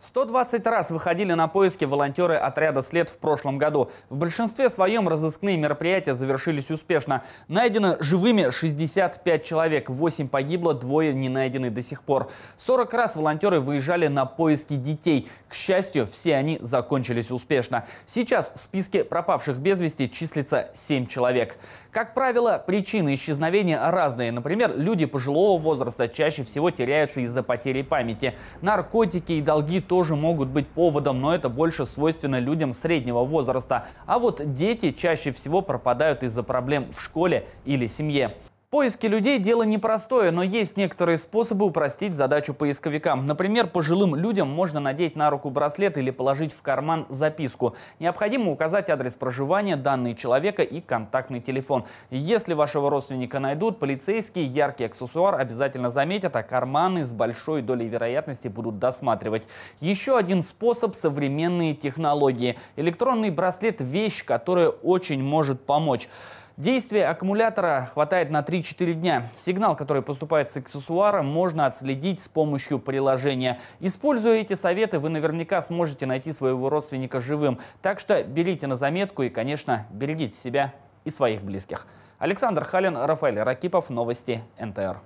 120 раз выходили на поиски волонтеры отряда «След» в прошлом году. В большинстве своем разыскные мероприятия завершились успешно. Найдено живыми 65 человек, 8 погибло, двое не найдены до сих пор. 40 раз волонтеры выезжали на поиски детей. К счастью, все они закончились успешно. Сейчас в списке пропавших без вести числится 7 человек. Как правило, причины исчезновения разные. Например, люди пожилого возраста чаще всего теряются из-за потери памяти. Наркотики и долги тоже могут быть поводом, но это больше свойственно людям среднего возраста. А вот дети чаще всего пропадают из-за проблем в школе или семье. Поиски людей – дело непростое, но есть некоторые способы упростить задачу поисковикам. Например, пожилым людям можно надеть на руку браслет или положить в карман записку. Необходимо указать адрес проживания, данные человека и контактный телефон. Если вашего родственника найдут, полицейские яркий аксессуар обязательно заметят, а карманы с большой долей вероятности будут досматривать. Еще один способ – современные технологии. Электронный браслет – вещь, которая очень может помочь. Действия аккумулятора хватает на 3-4 дня. Сигнал, который поступает с аксессуара, можно отследить с помощью приложения. Используя эти советы, вы наверняка сможете найти своего родственника живым. Так что берите на заметку и, конечно, берегите себя и своих близких. Александр Халин, Рафаэль Ракипов, Новости НТР.